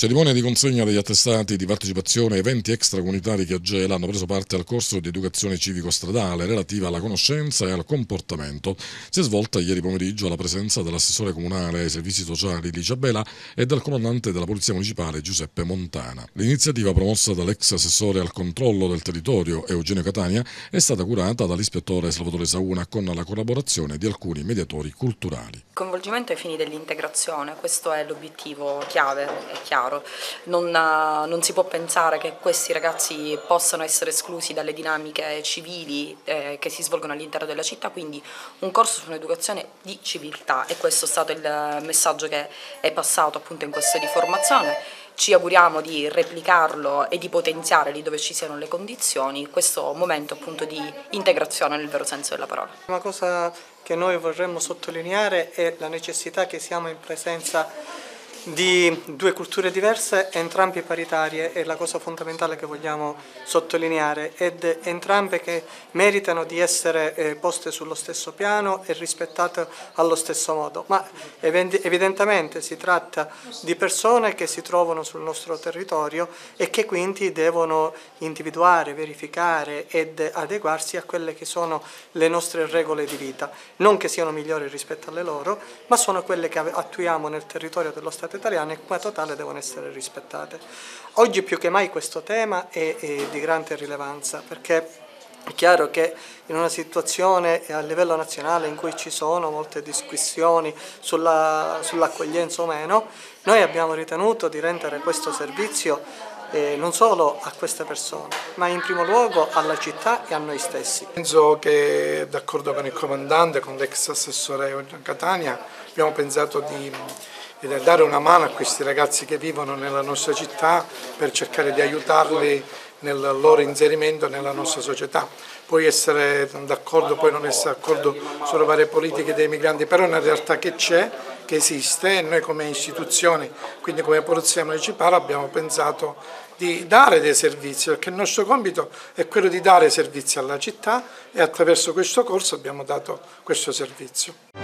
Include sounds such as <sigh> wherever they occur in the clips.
Cerimonia di consegna degli attestati di partecipazione a eventi extracomunitari che a Gela hanno preso parte al corso di educazione civico-stradale relativa alla conoscenza e al comportamento si è svolta ieri pomeriggio alla presenza dell'assessore comunale ai servizi sociali Licia Bela e del comandante della Polizia Municipale Giuseppe Montana. L'iniziativa promossa dall'ex assessore al controllo del territorio Eugenio Catania è stata curata dall'ispettore Salvatore Sauna con la collaborazione di alcuni mediatori culturali. Coinvolgimento ai fini dell'integrazione, questo è l'obiettivo chiave, è chiaro chiaro. Non, eh, non, si può pensare che questi ragazzi possano essere esclusi dalle dinamiche civili eh, che si svolgono all'interno della città, quindi un corso su un'educazione di civiltà e questo è stato il messaggio che è passato appunto in questa riformazione ci auguriamo di replicarlo e di potenziare lì dove ci siano le condizioni questo momento appunto di integrazione nel vero senso della parola. Una cosa che noi vorremmo sottolineare è la necessità che siamo in presenza di due culture diverse, entrambe paritarie, è la cosa fondamentale che vogliamo sottolineare, ed entrambe che meritano di essere eh, poste sullo stesso piano e rispettate allo stesso modo, ma evidentemente si tratta di persone che si trovano sul nostro territorio e che quindi devono individuare, verificare ed adeguarsi a quelle che sono le nostre regole di vita, non che siano migliori rispetto alle loro, ma sono quelle che attuiamo nel territorio dello Stato Stato italiano e qua totale devono essere rispettate. Oggi più che mai questo tema è, è di grande rilevanza perché è chiaro che in una situazione a livello nazionale in cui ci sono molte discussioni sull'accoglienza o meno, noi abbiamo ritenuto di rendere questo servizio eh, non solo a queste persone, ma in primo luogo alla città e a noi stessi. Penso che d'accordo con il comandante, con l'ex assessore Catania, abbiamo pensato di e nel dare una mano a questi ragazzi che vivono nella nostra città per cercare di aiutarli nel loro inserimento nella nostra società. Puoi essere d'accordo, puoi non essere d'accordo sulle varie politiche dei migranti, però è una realtà che c'è, che esiste e noi come istituzione, quindi come Polizia Municipale abbiamo pensato di dare dei servizi, perché il nostro compito è quello di dare servizi alla città e attraverso questo corso abbiamo dato questo servizio.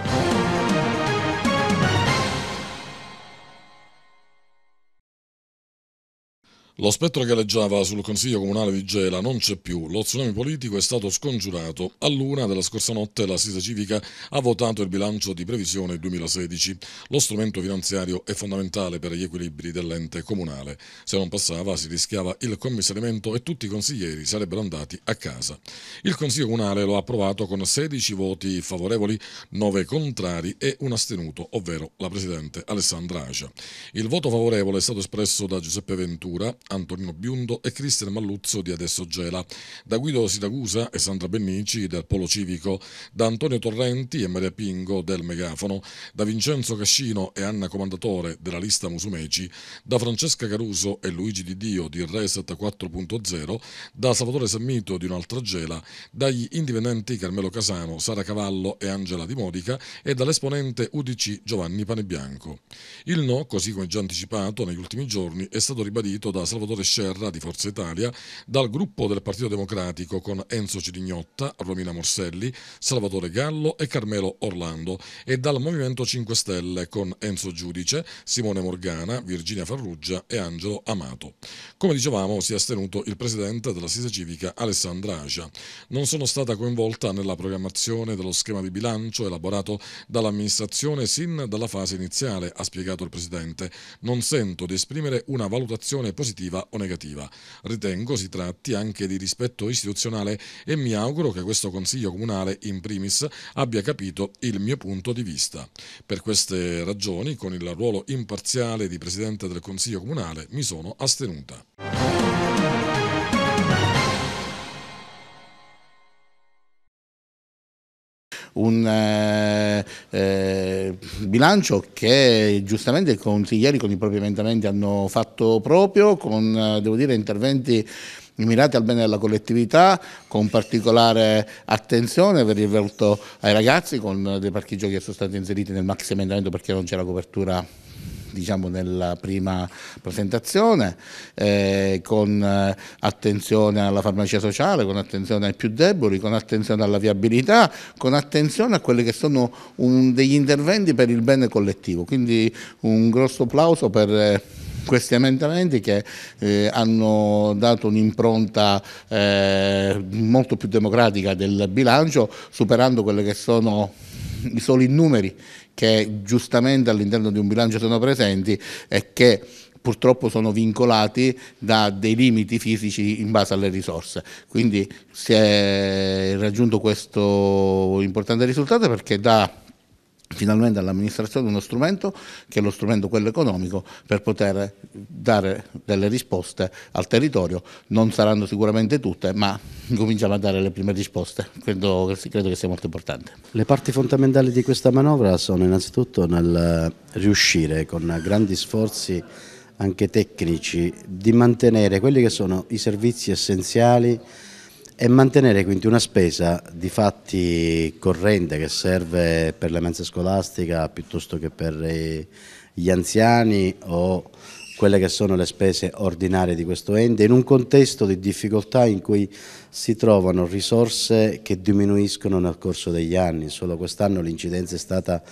Lo spettro che leggiava sul Consiglio Comunale di Gela non c'è più, lo tsunami politico è stato scongiurato. A luna della scorsa notte la Sisa Civica ha votato il bilancio di previsione 2016. Lo strumento finanziario è fondamentale per gli equilibri dell'ente comunale. Se non passava si rischiava il commissariamento e tutti i consiglieri sarebbero andati a casa. Il Consiglio Comunale lo ha approvato con 16 voti favorevoli, 9 contrari e un astenuto, ovvero la Presidente Alessandra Asia. Il voto favorevole è stato espresso da Giuseppe Ventura, Antonino Biundo e Cristian Malluzzo di Adesso Gela, da Guido Siracusa e Sandra Bennici del Polo Civico, da Antonio Torrenti e Maria Pingo del Megafono, da Vincenzo Cascino e Anna Comandatore della lista Musumeci, da Francesca Caruso e Luigi Di Dio di Reset 4.0, da Salvatore Sammito di Un'altra Gela, dagli indipendenti Carmelo Casano, Sara Cavallo e Angela Di Modica e dall'esponente UDC Giovanni Panebianco. Il no, così come già anticipato negli ultimi giorni, è stato ribadito da Salvatore Salvatore Scerra di Forza Italia, dal gruppo del Partito Democratico con Enzo Cirignotta, Romina Morselli, Salvatore Gallo e Carmelo Orlando e dal Movimento 5 Stelle con Enzo Giudice, Simone Morgana, Virginia Farruggia e Angelo Amato. Come dicevamo si è astenuto il presidente dell'assise civica Alessandra Asia. Non sono stata coinvolta nella programmazione dello schema di bilancio elaborato dall'amministrazione sin dalla fase iniziale, ha spiegato il presidente. Non sento di esprimere una valutazione positiva positiva o negativa. Ritengo si tratti anche di rispetto istituzionale e mi auguro che questo Consiglio Comunale in primis abbia capito il mio punto di vista. Per queste ragioni, con il ruolo imparziale di Presidente del Consiglio Comunale, mi sono astenuta. un eh, eh, bilancio che giustamente i consiglieri con i propri emendamenti hanno fatto proprio, con eh, devo dire interventi mirati al bene della collettività, con particolare attenzione per il volto ai ragazzi, con dei parchi giochi che sono stati inseriti nel maxi emendamento perché non c'era copertura diciamo, nella prima presentazione, eh, con eh, attenzione alla farmacia sociale, con attenzione ai più deboli, con attenzione alla viabilità, con attenzione a quelli che sono un, degli interventi per il bene collettivo. Quindi un grosso applauso per... Eh, questi emendamenti che eh, hanno dato un'impronta eh, molto più democratica del bilancio, superando quelle che sono i soli numeri che giustamente all'interno di un bilancio sono presenti e che purtroppo sono vincolati da dei limiti fisici in base alle risorse. Quindi si è raggiunto questo importante risultato perché da finalmente all'amministrazione uno strumento che è lo strumento quello economico per poter dare delle risposte al territorio, non saranno sicuramente tutte ma <laughs> cominciamo a dare le prime risposte, credo, credo che sia molto importante. Le parti fondamentali di questa manovra sono innanzitutto nel riuscire con grandi sforzi anche tecnici di mantenere quelli che sono i servizi essenziali e mantenere quindi una spesa di fatti corrente che serve per la mensa scolastica piuttosto che per gli anziani o quelle che sono le spese ordinarie di questo ente in un contesto di difficoltà in cui si trovano risorse che diminuiscono nel corso degli anni, solo quest'anno l'incidenza è stata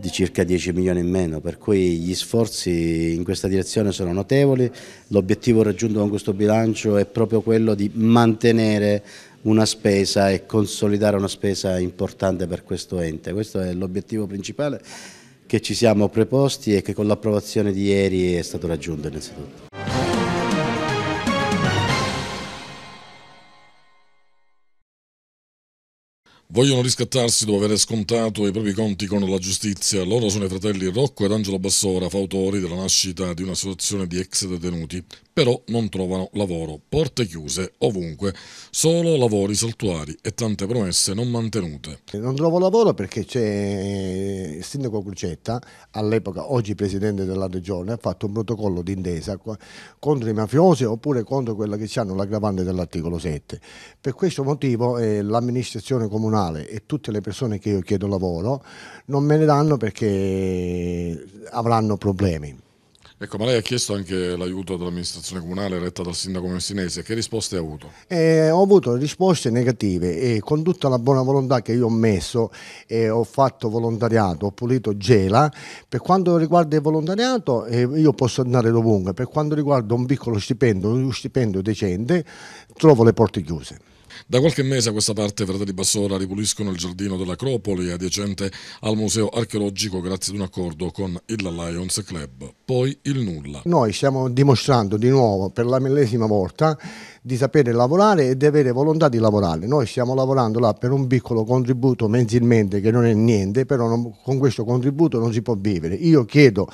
di circa 10 milioni in meno, per cui gli sforzi in questa direzione sono notevoli, l'obiettivo raggiunto con questo bilancio è proprio quello di mantenere una spesa e consolidare una spesa importante per questo ente, questo è l'obiettivo principale che ci siamo preposti e che con l'approvazione di ieri è stato raggiunto innanzitutto. Vogliono riscattarsi dopo aver scontato i propri conti con la giustizia. Loro sono i fratelli Rocco ed Angelo Bassora, fautori della nascita di una situazione di ex detenuti, però non trovano lavoro. Porte chiuse ovunque, solo lavori saltuari e tante promesse non mantenute. Non trovo lavoro perché c'è eh, il sindaco Crucetta, all'epoca oggi presidente della regione, ha fatto un protocollo d'intesa contro i mafiosi oppure contro quella che hanno l'aggravante dell'articolo 7. Per questo motivo eh, l'amministrazione comunale personale e tutte le persone che io chiedo lavoro non me ne danno perché avranno problemi. Ecco, ma lei ha chiesto anche l'aiuto dell'amministrazione comunale retta dal sindaco messinese, che risposte ha avuto? Eh, ho avuto risposte negative e con tutta la buona volontà che io ho messo eh, ho fatto volontariato, ho pulito Gela, per quanto riguarda il volontariato eh, io posso andare dovunque, per quanto riguarda un piccolo stipendio, uno stipendio decente, trovo le porte chiuse. Da qualche mese a questa parte Fratelli Bassora ripuliscono il giardino dell'Acropoli adiacente al museo archeologico grazie ad un accordo con il Lions Club. Poi il nulla. Noi stiamo dimostrando di nuovo per la millesima volta di sapere lavorare e di avere volontà di lavorare. Noi stiamo lavorando là per un piccolo contributo mensilmente che non è niente, però non, con questo contributo non si può vivere. Io chiedo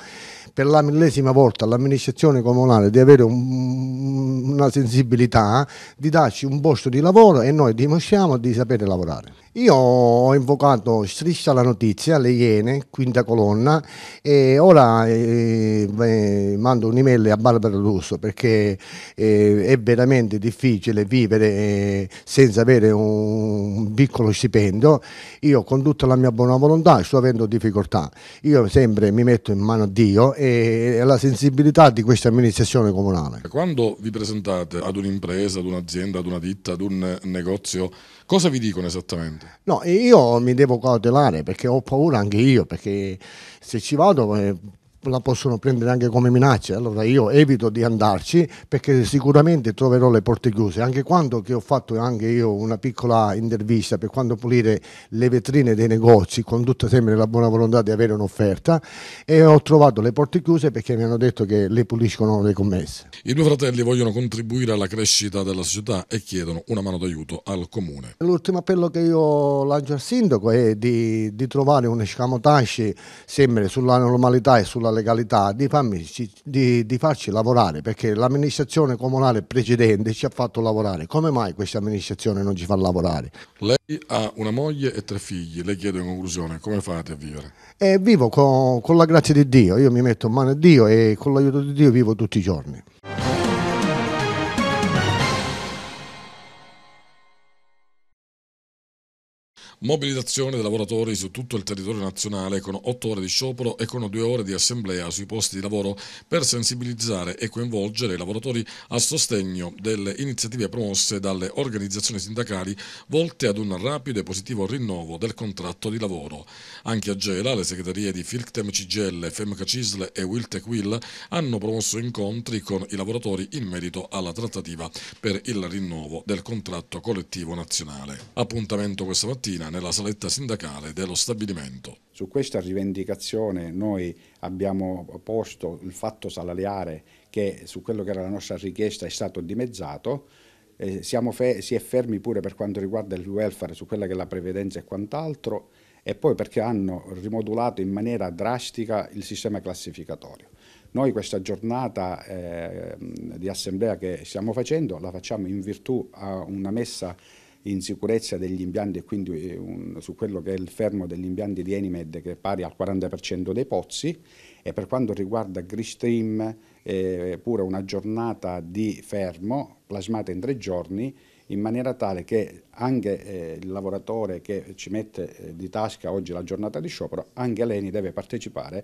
per la millesima volta all'amministrazione comunale di avere un, una sensibilità, di darci un posto di lavoro e noi dimostriamo di sapere lavorare. Io ho invocato Striscia la notizia, alle Iene, quinta colonna e ora eh, eh, mando un'email a Barbara Russo perché eh, è veramente difficile vivere eh, senza avere un piccolo stipendio. Io con tutta la mia buona volontà sto avendo difficoltà. Io sempre mi metto in mano a Dio e alla sensibilità di questa amministrazione comunale. Quando vi presentate ad un'impresa, ad un'azienda, ad una ditta, ad un negozio, cosa vi dicono esattamente? No, io mi devo cautelare perché ho paura anche io, perché se ci vado eh, la possono prendere anche come minaccia allora io evito di andarci perché sicuramente troverò le porte chiuse, anche quando ho fatto anche io una piccola intervista per quando pulire le vetrine dei negozi con tutta sempre la buona volontà di avere un'offerta e ho trovato le porte chiuse perché mi hanno detto che le puliscono le commesse. I due fratelli vogliono contribuire alla crescita della società e chiedono una mano d'aiuto al comune. L'ultimo appello che io lancio al sindaco è di, di trovare un escamotage sempre sulla normalità e sulla la legalità di, fammi, di, di farci lavorare perché l'amministrazione comunale precedente ci ha fatto lavorare. Come mai questa amministrazione non ci fa lavorare? Lei ha una moglie e tre figli, le chiedo in conclusione come fate a vivere? Eh, vivo con, con la grazia di Dio, io mi metto in mano a Dio e con l'aiuto di Dio vivo tutti i giorni. Mobilitazione dei lavoratori su tutto il territorio nazionale con 8 ore di sciopero e con 2 ore di assemblea sui posti di lavoro per sensibilizzare e coinvolgere i lavoratori a sostegno delle iniziative promosse dalle organizzazioni sindacali volte ad un rapido e positivo rinnovo del contratto di lavoro. Anche a Gela le segreterie di Filctem CGL, Femca Cisle e Wiltec Will hanno promosso incontri con i lavoratori in merito alla trattativa per il rinnovo del contratto collettivo nazionale. Appuntamento questa mattina mattina nella saletta sindacale dello stabilimento. Su questa rivendicazione noi abbiamo posto il fatto salariare che su quello che era la nostra richiesta è stato dimezzato, eh, si è fermi pure per quanto riguarda il welfare su quella che è la previdenza e quant'altro e poi perché hanno rimodulato in maniera drastica il sistema classificatorio. Noi questa giornata eh, di assemblea che stiamo facendo la facciamo in virtù a una messa in sicurezza degli impianti e quindi eh, un, su quello che è il fermo degli impianti di Enimed che è pari al 40% dei pozzi e per quanto riguarda Gristream eh, pure una giornata di fermo plasmata in tre giorni in maniera tale che anche eh, il lavoratore che ci mette eh, di tasca oggi la giornata di sciopero, anche l'ENI deve partecipare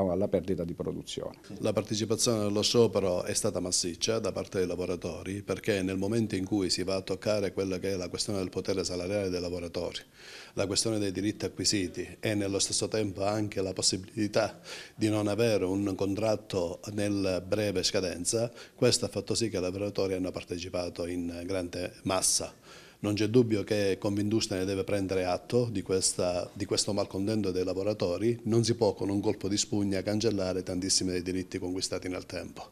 alla perdita di produzione. La partecipazione allo sciopero è stata massiccia da parte dei lavoratori perché nel momento in cui si va a toccare quella che è la questione del potere salariale dei lavoratori, la questione dei diritti acquisiti e nello stesso tempo anche la possibilità di non avere un contratto nel breve scadenza, questo ha fatto sì che i lavoratori hanno partecipato in grande massa. Non c'è dubbio che Convindustria ne deve prendere atto di, questa, di questo malcontento dei lavoratori, non si può con un colpo di spugna cancellare tantissimi dei diritti conquistati nel tempo.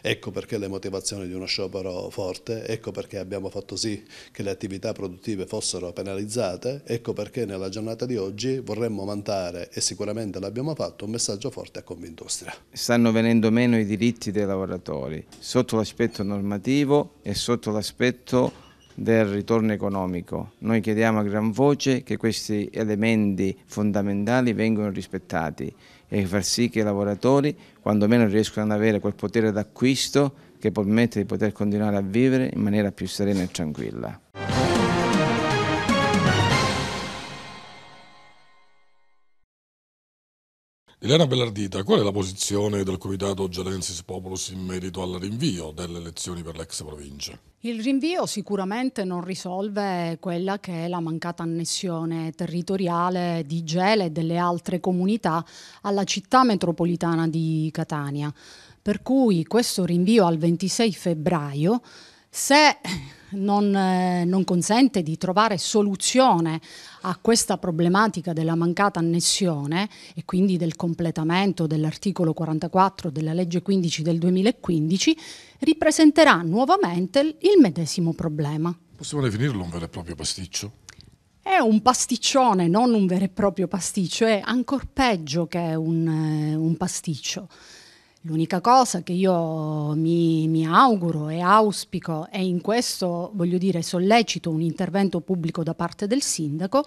Ecco perché le motivazioni di uno sciopero forte, ecco perché abbiamo fatto sì che le attività produttive fossero penalizzate, ecco perché nella giornata di oggi vorremmo vantare, e sicuramente l'abbiamo fatto, un messaggio forte a Convindustria. Stanno venendo meno i diritti dei lavoratori sotto l'aspetto normativo e sotto l'aspetto del ritorno economico. Noi chiediamo a gran voce che questi elementi fondamentali vengano rispettati e far sì che i lavoratori quando meno riescono ad avere quel potere d'acquisto che permette di poter continuare a vivere in maniera più serena e tranquilla. Elena Bellardita, qual è la posizione del Comitato Gialensis Populus in merito al rinvio delle elezioni per l'ex provincia? Il rinvio sicuramente non risolve quella che è la mancata annessione territoriale di Gele e delle altre comunità alla città metropolitana di Catania. Per cui questo rinvio al 26 febbraio, se non, eh, non consente di trovare soluzione a questa problematica della mancata annessione e quindi del completamento dell'articolo 44 della legge 15 del 2015, ripresenterà nuovamente il medesimo problema. Possiamo definirlo un vero e proprio pasticcio? È un pasticcione, non un vero e proprio pasticcio, è ancora peggio che un, eh, un pasticcio. L'unica cosa che io mi, mi, auguro e auspico e in questo voglio dire sollecito un intervento pubblico da parte del sindaco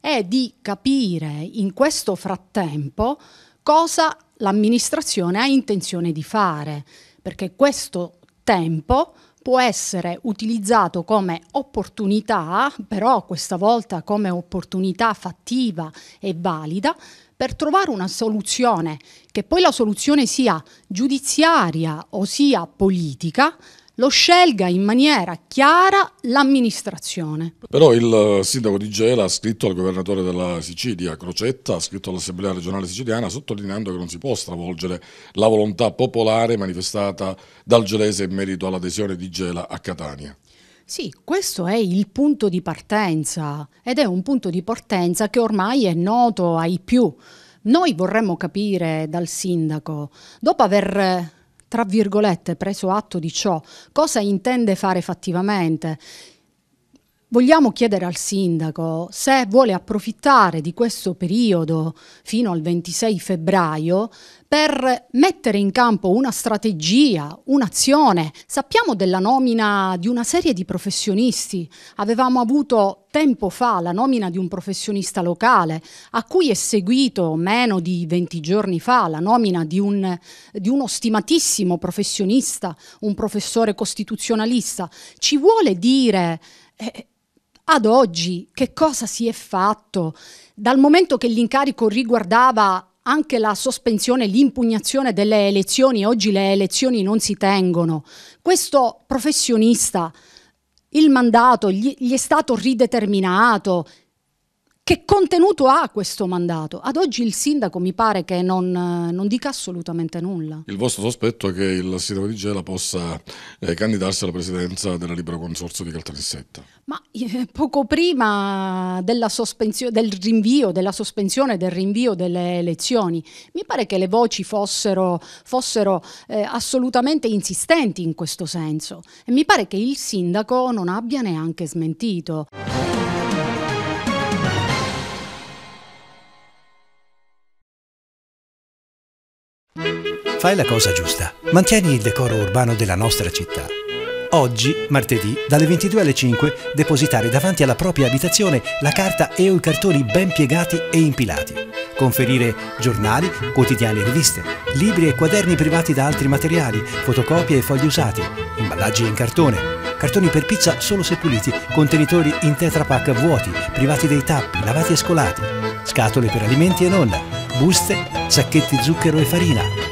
è di capire in questo frattempo cosa l'amministrazione ha intenzione di fare, perché questo tempo può essere utilizzato come opportunità, però questa volta come opportunità fattiva e valida, per trovare una soluzione, che poi la soluzione sia giudiziaria o sia politica, lo scelga in maniera chiara l'amministrazione. Però il eh, sindaco di Gela ha scritto al governatore della Sicilia, Crocetta, ha scritto all'Assemblea regionale siciliana sottolineando che non si può stravolgere la volontà popolare manifestata dal gelese in merito all'adesione di Gela a Catania. Sì, questo è il punto di partenza ed è un punto di partenza che ormai è noto ai più. Noi vorremmo capire dal sindaco, dopo aver tra virgolette, preso atto di ciò, cosa intende fare effettivamente? Vogliamo chiedere al sindaco se vuole approfittare di questo periodo fino al 26 febbraio per mettere in campo una strategia, un'azione. Sappiamo della nomina di una serie di professionisti. Avevamo avuto tempo fa la nomina di un professionista locale, a cui è seguito meno di 20 giorni fa la nomina di, un, di uno stimatissimo professionista, un professore costituzionalista. Ci vuole dire... Eh, ad oggi che cosa si è fatto? Dal momento che l'incarico riguardava anche la sospensione, l'impugnazione delle elezioni, oggi le elezioni non si tengono. Questo professionista, il mandato gli, gli è stato rideterminato, che contenuto ha questo mandato? Ad oggi il sindaco mi pare che non, eh, non dica assolutamente nulla. Il vostro sospetto è che il sindaco di Gela possa eh, candidarsi alla presidenza della Libero Consorzio di Caltanissetta? Ma eh, poco prima del rinvio, della sospensione del rinvio delle elezioni, mi pare che le voci fossero, fossero eh, assolutamente insistenti in questo senso e mi pare che il sindaco non abbia neanche smentito. Fai la cosa giusta. Mantieni il decoro urbano della nostra città. Oggi, martedì, dalle 22 alle 5, depositare davanti alla propria abitazione la carta e o i cartoni ben piegati e impilati. Conferire giornali, quotidiani e riviste, libri e quaderni privati da altri materiali, fotocopie e fogli usati, imballaggi in cartone, cartoni per pizza solo se puliti, contenitori in tetrapack vuoti, privati dei tappi, lavati e scolati, scatole per alimenti e non, buste, sacchetti zucchero e farina,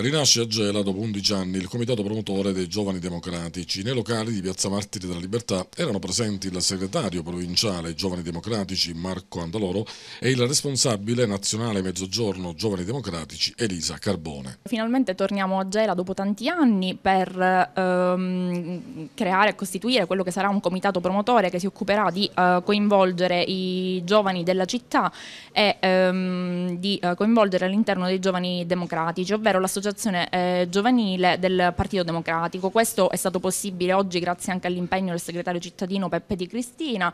Rinasce a Gela dopo 11 anni il comitato promotore dei giovani democratici. Nei locali di Piazza Martiri della Libertà erano presenti il segretario provinciale Giovani Democratici Marco Andaloro e il responsabile nazionale Mezzogiorno Giovani Democratici Elisa Carbone. Finalmente torniamo a Gela dopo tanti anni per ehm, creare e costituire quello che sarà un comitato promotore che si occuperà di eh, coinvolgere i giovani della città e ehm, di eh, coinvolgere all'interno dei giovani democratici, ovvero l'associazione dell'organizzazione eh, giovanile del Partito Democratico. Questo è stato possibile oggi grazie anche all'impegno del segretario cittadino Peppe Di Cristina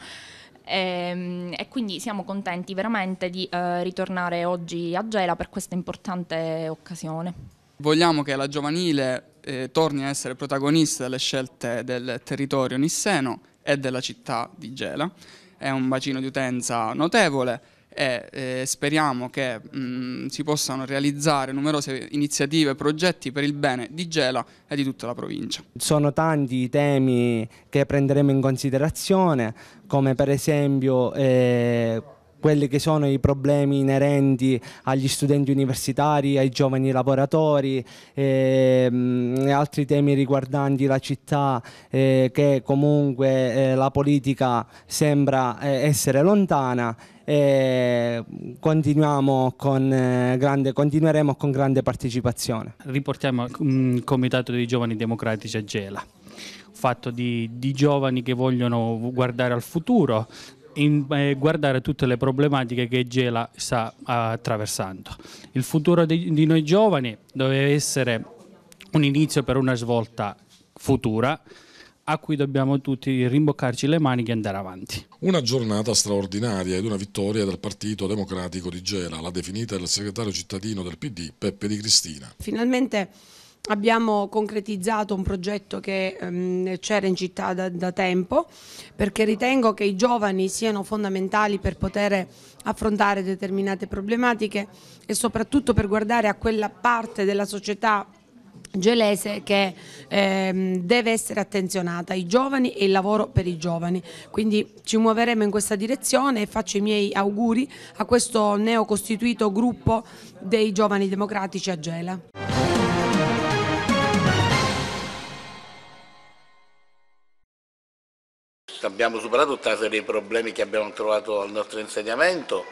e, ehm, e quindi siamo contenti veramente di eh, ritornare oggi a Gela per questa importante occasione. Vogliamo che la giovanile eh, torni a essere protagonista delle scelte del territorio nisseno e della città di Gela. È un bacino di utenza notevole, e eh, speriamo che mh, mm, si possano realizzare numerose iniziative e progetti per il bene di Gela e di tutta la provincia. Sono tanti i temi che prenderemo in considerazione, come per esempio... Eh, quelli che sono i problemi inerenti agli studenti universitari, ai giovani lavoratori e, ehm, mh, altri temi riguardanti la città eh, che comunque eh, la politica sembra eh, essere lontana e continuiamo con, eh, grande, continueremo con grande partecipazione. Riportiamo il mm, Comitato dei Giovani Democratici a Gela fatto di, di, giovani che vogliono guardare al futuro, in, eh, guardare tutte le problematiche che Gela sta eh, attraversando. Il futuro di, di noi giovani doveva essere un inizio per una svolta futura, a cui dobbiamo tutti rimboccarci le maniche e andare avanti. Una giornata straordinaria ed una vittoria del Partito Democratico di Gela, l'ha definita il segretario cittadino del PD Peppe Di Cristina. Finalmente abbiamo concretizzato un progetto che um, c'era in città da, da, tempo perché ritengo che i giovani siano fondamentali per poter affrontare determinate problematiche e soprattutto per guardare a quella parte della società gelese che ehm, deve essere attenzionata, i giovani e il lavoro per i giovani. Quindi ci muoveremo in questa direzione e faccio i miei auguri a questo neocostituito gruppo dei giovani democratici a Gela. abbiamo superato tutta una serie di problemi che abbiamo trovato al nostro insegnamento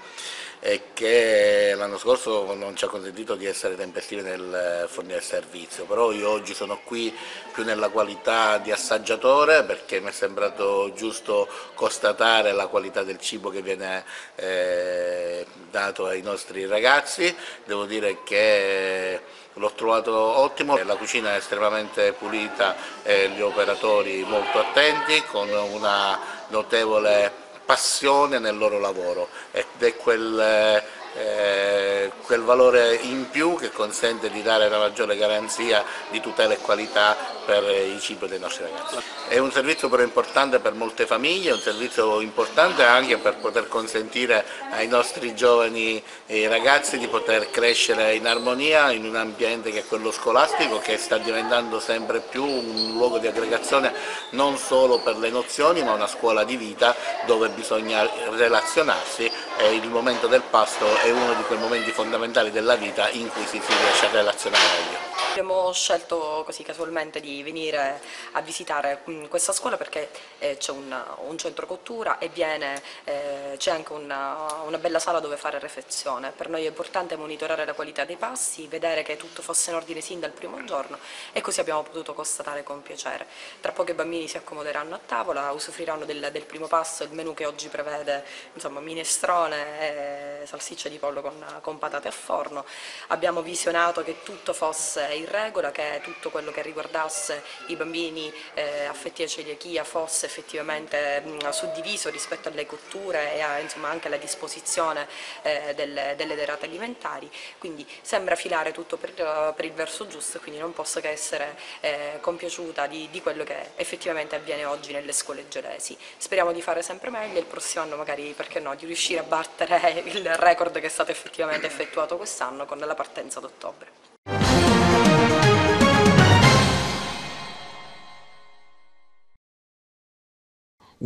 e che l'anno scorso non ci ha consentito di essere tempestivi nel eh, fornire servizio, però io oggi sono qui più nella qualità di assaggiatore perché mi è sembrato giusto constatare la qualità del cibo che viene eh, dato ai nostri ragazzi, devo dire che l'ho trovato ottimo, la cucina è estremamente pulita e gli operatori molto attenti con una notevole passione nel loro lavoro ed è quel eh, eh, quel valore in più che consente di dare la maggiore garanzia di tutela e qualità per i cibi dei nostri ragazzi. È un servizio però importante per molte famiglie, è un servizio importante anche per poter consentire ai nostri giovani eh, ragazzi di poter crescere in armonia in un ambiente che è quello scolastico che sta diventando sempre più un luogo di aggregazione non solo per le nozioni ma una scuola di vita dove bisogna relazionarsi e il momento del pasto è uno di quei momenti fondamentali della vita in cui si, si riesce a relazionare meglio. Abbiamo scelto così casualmente di venire a visitare mm, questa scuola perché eh, c'è un, un, centro cottura e eh, c'è anche una, una, bella sala dove fare refezione. Per noi è importante monitorare la qualità dei passi, vedere che tutto fosse in ordine sin dal primo giorno e così abbiamo potuto constatare con piacere. Tra poco i bambini si accomoderanno a tavola, usufruiranno del, del primo passo, il menù che oggi prevede insomma, minestrone e salsiccia di di pollo con, con patate a forno, abbiamo visionato che tutto fosse in regola, che tutto quello che riguardasse i bambini eh, affetti a celiachia fosse effettivamente mh, suddiviso rispetto alle cotture e a, insomma, anche alla disposizione eh, delle, delle, derate alimentari, quindi sembra filare tutto per, per il verso giusto e quindi non posso che essere eh, compiaciuta di, di, quello che effettivamente avviene oggi nelle scuole gelesi. Speriamo di fare sempre meglio e il prossimo anno magari, perché no, di riuscire a battere <laughs> il record che è stato effettivamente effettuato quest'anno con la partenza d'ottobre.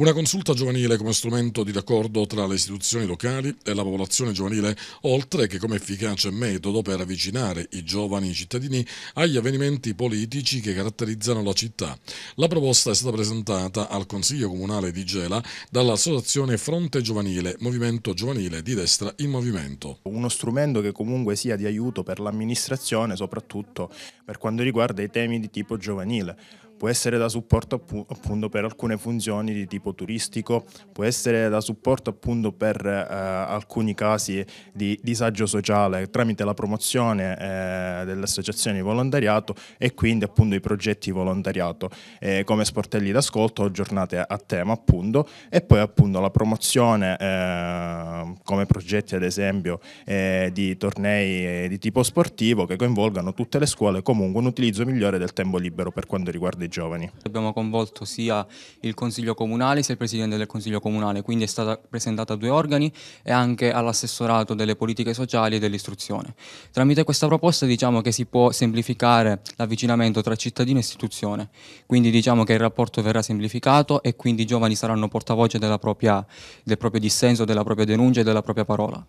Una consulta giovanile come strumento di raccordo tra le istituzioni locali e la popolazione giovanile, oltre che come efficace metodo per avvicinare i giovani cittadini agli avvenimenti politici che caratterizzano la città. La proposta è stata presentata al Consiglio Comunale di Gela dall'Associazione Fronte Giovanile, Movimento Giovanile di Destra in Movimento. Uno strumento che comunque sia di aiuto per l'amministrazione, soprattutto per quanto riguarda i temi di tipo giovanile può essere da supporto appunto per alcune funzioni di tipo turistico, può essere da supporto appunto per eh, alcuni casi di disagio sociale tramite la promozione eh, delle associazioni di volontariato e quindi appunto i progetti di volontariato eh, come sportelli d'ascolto o giornate a tema appunto e poi appunto la promozione eh, come progetti ad esempio eh, di tornei eh, di tipo sportivo che coinvolgano tutte le scuole comunque un utilizzo migliore del tempo libero per quanto riguarda i giovani. Abbiamo coinvolto sia il Consiglio Comunale sia il Presidente del Consiglio Comunale, quindi è stata presentata a due organi e anche all'assessorato delle politiche sociali e dell'istruzione. Tramite questa proposta diciamo che si può semplificare l'avvicinamento tra cittadino e istituzione, quindi diciamo che il rapporto verrà semplificato e quindi i giovani saranno portavoce propria, del proprio dissenso, della propria denuncia e della la propria parola.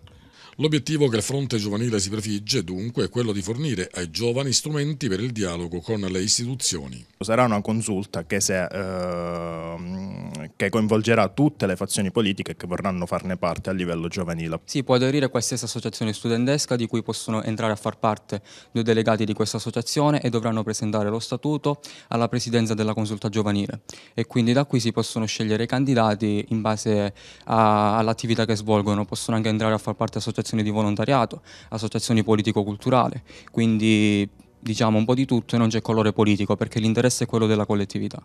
L'obiettivo che il fronte giovanile si prefigge dunque è quello di fornire ai giovani strumenti per il dialogo con le istituzioni. Sarà una consulta che, se, eh, che coinvolgerà tutte le fazioni politiche che vorranno farne parte a livello giovanile. Si può aderire a qualsiasi associazione studentesca di cui possono entrare a far parte due delegati di questa associazione e dovranno presentare lo statuto alla presidenza della consulta giovanile e quindi da qui si possono scegliere i candidati in base all'attività che svolgono, possono anche entrare a far parte associazioni associazioni di volontariato, associazioni politico culturale quindi diciamo un po' di tutto e non c'è colore politico perché l'interesse è quello della collettività.